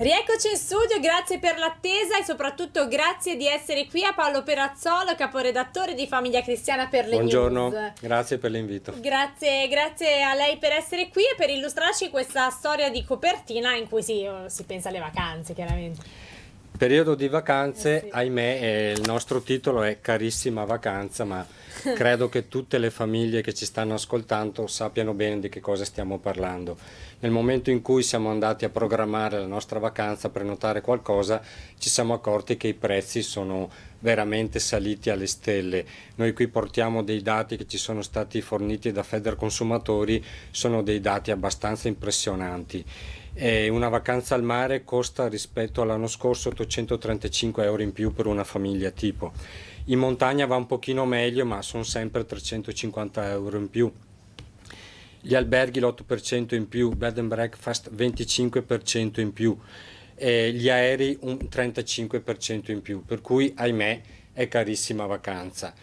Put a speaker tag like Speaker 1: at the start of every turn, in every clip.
Speaker 1: Rieccoci in studio, grazie per l'attesa e soprattutto grazie di essere qui a Paolo Perazzolo, caporedattore di Famiglia Cristiana per le Buongiorno, News.
Speaker 2: grazie per l'invito.
Speaker 1: Grazie, grazie a lei per essere qui e per illustrarci questa storia di copertina in cui si, eh, si pensa alle vacanze chiaramente.
Speaker 2: Periodo di vacanze, eh sì. ahimè, eh, il nostro titolo è Carissima vacanza, ma credo che tutte le famiglie che ci stanno ascoltando sappiano bene di che cosa stiamo parlando. Nel momento in cui siamo andati a programmare la nostra vacanza, a prenotare qualcosa, ci siamo accorti che i prezzi sono veramente saliti alle stelle. Noi qui portiamo dei dati che ci sono stati forniti da Feder Consumatori, sono dei dati abbastanza impressionanti. Eh, una vacanza al mare costa rispetto all'anno scorso 835 euro in più per una famiglia tipo. In montagna va un pochino meglio, ma sono sempre 350 euro in più. Gli alberghi l'8% in più, bed and breakfast 25% in più, e gli aerei un 35% in più, per cui ahimè è carissima vacanza.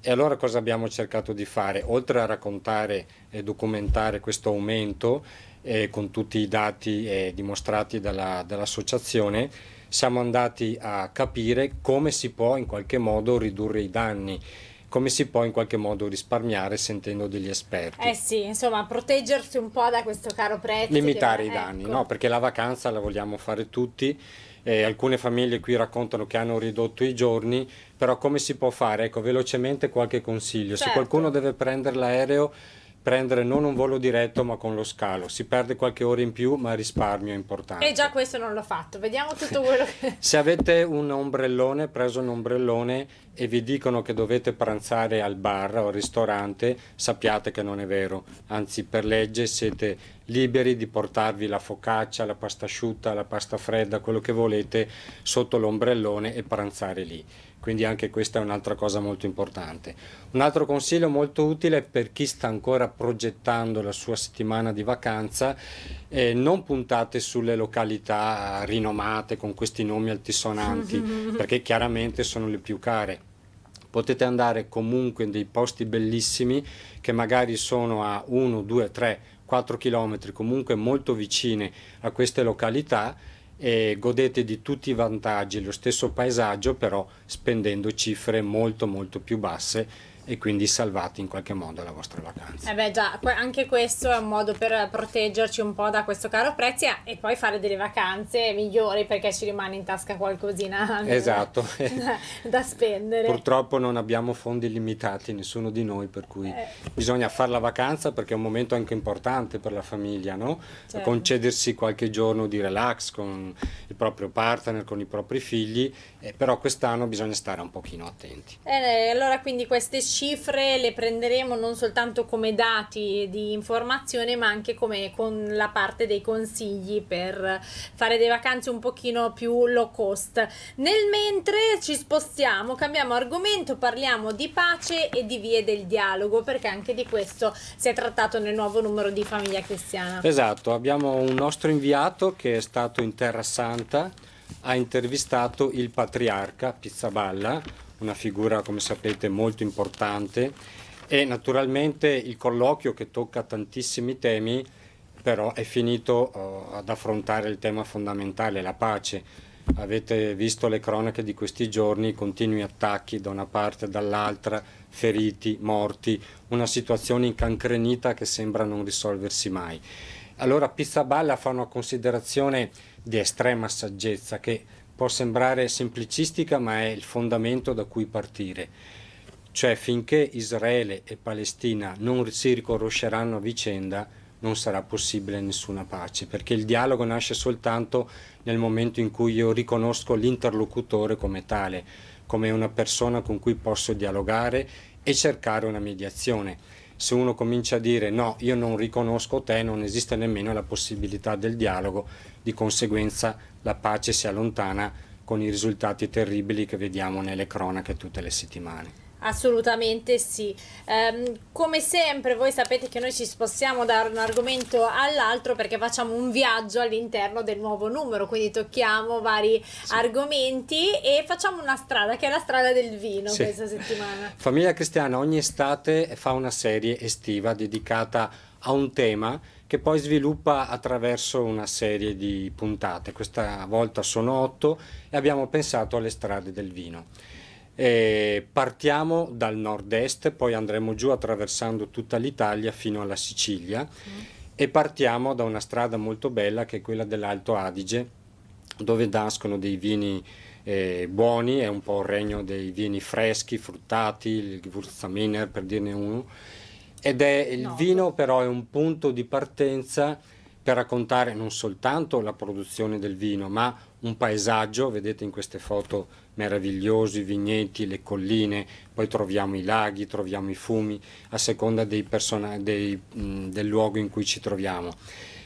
Speaker 2: E allora cosa abbiamo cercato di fare? Oltre a raccontare e documentare questo aumento, eh, con tutti i dati eh, dimostrati dall'associazione, siamo andati a capire come si può in qualche modo ridurre i danni come si può in qualche modo risparmiare sentendo degli esperti.
Speaker 1: Eh sì, insomma, proteggersi un po' da questo caro prezzo. Limitare che... i danni, ecco. no?
Speaker 2: Perché la vacanza la vogliamo fare tutti. Eh, alcune famiglie qui raccontano che hanno ridotto i giorni, però come si può fare? Ecco, velocemente qualche consiglio. Certo. Se qualcuno deve prendere l'aereo prendere non un volo diretto ma con lo scalo. Si perde qualche ora in più ma il risparmio è importante.
Speaker 1: E già questo non l'ho fatto, vediamo tutto quello che...
Speaker 2: Se avete un ombrellone, preso un ombrellone e vi dicono che dovete pranzare al bar o al ristorante, sappiate che non è vero. Anzi, per legge siete liberi di portarvi la focaccia, la pasta asciutta, la pasta fredda, quello che volete sotto l'ombrellone e pranzare lì quindi anche questa è un'altra cosa molto importante. Un altro consiglio molto utile per chi sta ancora progettando la sua settimana di vacanza, eh, non puntate sulle località rinomate con questi nomi altisonanti, perché chiaramente sono le più care potete andare comunque in dei posti bellissimi che magari sono a 1, 2, 3, 4 km, comunque molto vicine a queste località e godete di tutti i vantaggi, lo stesso paesaggio però spendendo cifre molto molto più basse e quindi salvate in qualche modo la vostra vacanza.
Speaker 1: Eh beh già, anche questo è un modo per proteggerci un po' da questo caro prezzo eh, e poi fare delle vacanze migliori perché ci rimane in tasca qualcosina eh, esatto. da spendere.
Speaker 2: Purtroppo non abbiamo fondi limitati, nessuno di noi, per cui eh. bisogna fare la vacanza perché è un momento anche importante per la famiglia, no? certo. concedersi qualche giorno di relax con il proprio partner, con i propri figli, eh, però quest'anno bisogna stare un pochino attenti.
Speaker 1: Eh, eh allora quindi queste cifre le prenderemo non soltanto come dati di informazione ma anche come con la parte dei consigli per fare dei vacanze un pochino più low cost. Nel mentre ci spostiamo, cambiamo argomento, parliamo di pace e di vie del dialogo perché anche di questo si è trattato nel nuovo numero di Famiglia Cristiana.
Speaker 2: Esatto, abbiamo un nostro inviato che è stato in Terra Santa, ha intervistato il patriarca Pizzaballa una figura come sapete molto importante e naturalmente il colloquio che tocca tantissimi temi però è finito uh, ad affrontare il tema fondamentale, la pace. Avete visto le cronache di questi giorni, continui attacchi da una parte e dall'altra, feriti, morti, una situazione incancrenita che sembra non risolversi mai. Allora Pizzaballa fa una considerazione di estrema saggezza che può sembrare semplicistica, ma è il fondamento da cui partire. Cioè finché Israele e Palestina non si riconosceranno a vicenda, non sarà possibile nessuna pace, perché il dialogo nasce soltanto nel momento in cui io riconosco l'interlocutore come tale, come una persona con cui posso dialogare e cercare una mediazione. Se uno comincia a dire no, io non riconosco te, non esiste nemmeno la possibilità del dialogo, di conseguenza la pace si allontana con i risultati terribili che vediamo nelle cronache tutte le
Speaker 1: settimane. Assolutamente sì. Um, come sempre, voi sapete che noi ci spostiamo da un argomento all'altro perché facciamo un viaggio all'interno del nuovo numero, quindi tocchiamo vari sì. argomenti e facciamo una strada che è la strada del vino sì. questa settimana.
Speaker 2: Famiglia Cristiana ogni estate fa una serie estiva dedicata a un tema che poi sviluppa attraverso una serie di puntate. Questa volta sono otto e abbiamo pensato alle strade del vino. E partiamo dal nord-est, poi andremo giù attraversando tutta l'Italia fino alla Sicilia mm. e partiamo da una strada molto bella che è quella dell'Alto Adige, dove nascono dei vini eh, buoni, è un po' il regno dei vini freschi, fruttati, il Gewurztraminer per dirne uno ed è il no. vino però è un punto di partenza per raccontare non soltanto la produzione del vino, ma un paesaggio, vedete in queste foto meravigliosi, i vigneti, le colline, poi troviamo i laghi, troviamo i fumi, a seconda dei dei, mh, mm, del luogo in cui ci troviamo.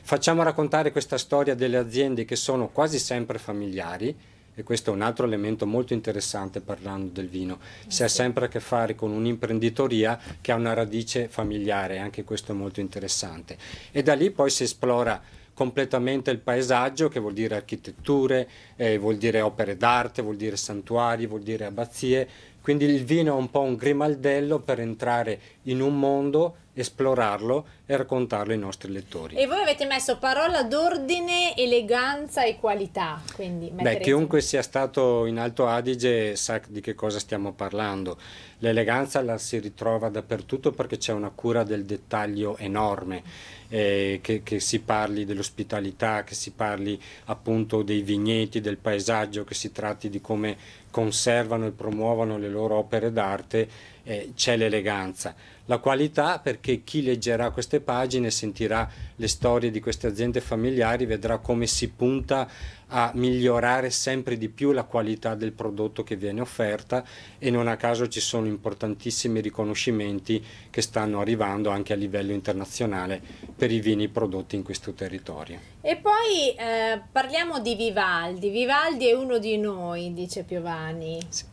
Speaker 2: Facciamo raccontare questa storia delle aziende che sono quasi sempre familiari, e questo è un altro elemento molto interessante parlando del vino. Eh, si ha sempre a che fare con un'imprenditoria che ha una radice familiare, anche questo è molto interessante. E da lì poi si esplora completamente il paesaggio, che vuol dire architetture, eh, vuol dire opere d'arte, vuol dire santuari, vuol dire abbazie. Quindi il vino è un po' un grimaldello per entrare in un mondo esplorarlo e raccontarlo ai nostri lettori.
Speaker 1: E voi avete messo parola d'ordine, eleganza e qualità. Quindi Beh, chiunque
Speaker 2: sia stato in Alto Adige sa di che cosa stiamo parlando. L'eleganza la si ritrova dappertutto perché c'è una cura del dettaglio enorme, eh, che, che si parli dell'ospitalità, che si parli appunto dei vigneti, del paesaggio, che si tratti di come conservano e promuovono le loro opere d'arte, eh, c'è l'eleganza la qualità perché chi leggerà queste pagine sentirà le storie di queste aziende familiari, vedrà come si punta a migliorare sempre di più la qualità del prodotto che viene offerta e non a caso ci sono importantissimi riconoscimenti che stanno arrivando anche a livello internazionale per i vini prodotti in questo territorio.
Speaker 1: E poi eh, parliamo di Vivaldi, Vivaldi è uno di noi, dice Piovani. Sì.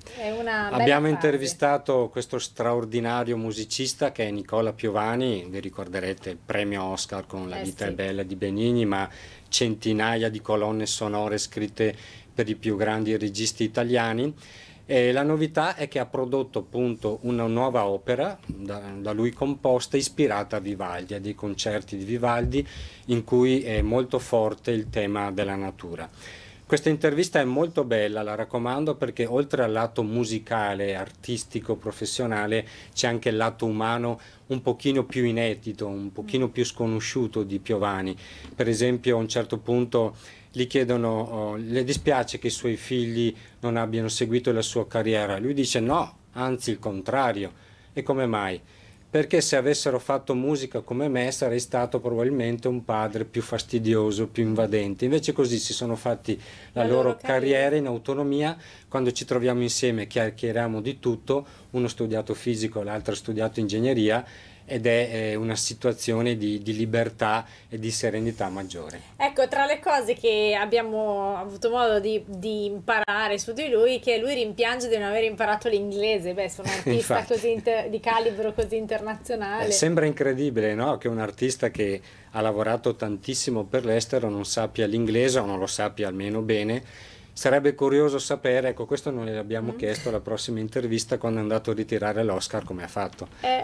Speaker 1: Abbiamo intervistato
Speaker 2: questo straordinario musicista che è Nicola Piovani, vi ricorderete il premio Oscar con La eh, vita sì. è bella di Benigni, ma centinaia di colonne sonore scritte per i più grandi registi italiani. E la novità è che ha prodotto appunto una nuova opera da, da lui composta ispirata a Vivaldi, a dei concerti di Vivaldi in cui è molto forte il tema della natura. Questa intervista è molto bella, la raccomando, perché oltre al lato musicale, artistico, professionale, c'è anche il lato umano un pochino più inedito, un pochino più sconosciuto di Piovani. Per esempio a un certo punto gli chiedono, oh, le dispiace che i suoi figli non abbiano seguito la sua carriera? Lui dice no, anzi il contrario. E come mai? perché se avessero fatto musica come me sarei stato probabilmente un padre più fastidioso, più invadente. Invece così si sono fatti la, la loro, loro carriera in autonomia, quando ci troviamo insieme chiacchieriamo di tutto, uno ha studiato fisico, l'altro ha studiato ingegneria ed è eh, una situazione di, di, libertà e di serenità maggiore.
Speaker 1: Ecco, tra le cose che abbiamo avuto modo di, di imparare su di lui, che lui rimpiange di non aver imparato l'inglese, beh, sono un artista così inter- di calibro così internazionale. Eh,
Speaker 2: sembra incredibile, no? Che un artista che ha lavorato tantissimo per l'estero non sappia l'inglese o non lo sappia almeno bene sarebbe curioso sapere, ecco questo non l'abbiamo mm. chiesto alla prossima intervista quando è andato a ritirare l'Oscar come ha fatto.
Speaker 1: Eh,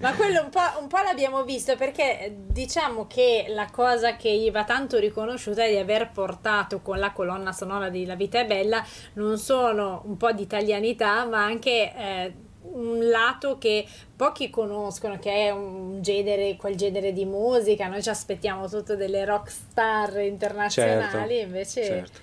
Speaker 1: ma quello un po', po l'abbiamo visto perché eh, diciamo che la cosa che gli va tanto riconosciuta è di aver portato con la colonna sonora di La vita è bella non solo un po' di italianità ma anche... Eh, un lato che pochi conoscono, che è un genere, quel genere di musica, noi ci aspettiamo tutto delle rock star certo, internazionali, certo, invece certo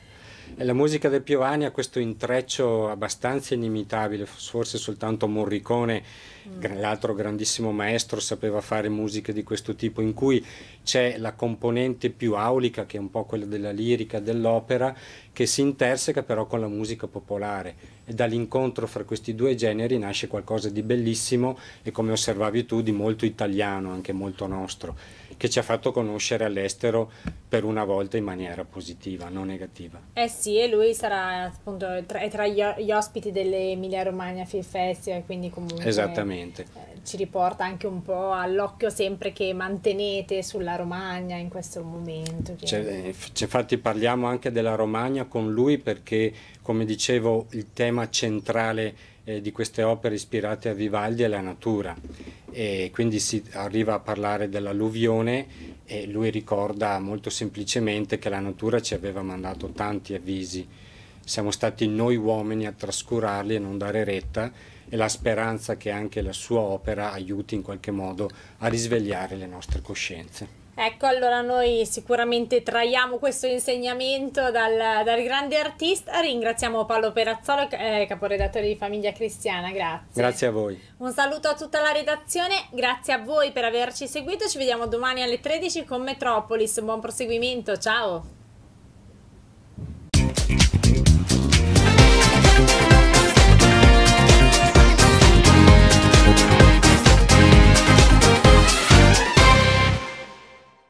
Speaker 2: la musica del Piovani ha questo intreccio abbastanza inimitabile, forse soltanto Morricone, mm. l'altro grandissimo maestro, sapeva fare musiche di questo tipo, in cui c'è la componente più aulica, che è un po' quella della lirica, dell'opera, che si interseca però con la musica popolare e dall'incontro fra questi due generi nasce qualcosa di bellissimo e come osservavi tu di molto italiano, anche molto nostro, che ci ha fatto conoscere all'estero per una volta in maniera positiva, non negativa.
Speaker 1: Eh sì, e lui sarà appunto tra, tra gli, ospiti dell'Emilia Romagna Film Festival, quindi comunque Esattamente. Eh, ci riporta anche un po' all'occhio sempre che mantenete sulla Romagna in questo momento. Cioè, eh,
Speaker 2: cioè, infatti parliamo anche della Romagna con lui perché, come dicevo, il tema centrale eh, di queste opere ispirate a Vivaldi è la natura e quindi si arriva a parlare dell'alluvione e lui ricorda molto semplicemente che la natura ci aveva mandato tanti avvisi siamo stati noi uomini a trascurarli e non dare retta e la speranza che anche la sua opera aiuti in qualche modo a risvegliare le nostre
Speaker 1: coscienze. Ecco, allora noi sicuramente traiamo questo insegnamento dal, dal grande artista. Ringraziamo Paolo Perazzolo, eh, caporedattore di Famiglia Cristiana, grazie. Grazie a voi. Un saluto a tutta la redazione, grazie a voi per averci seguito. Ci vediamo domani alle 13 con Metropolis. Buon proseguimento, ciao.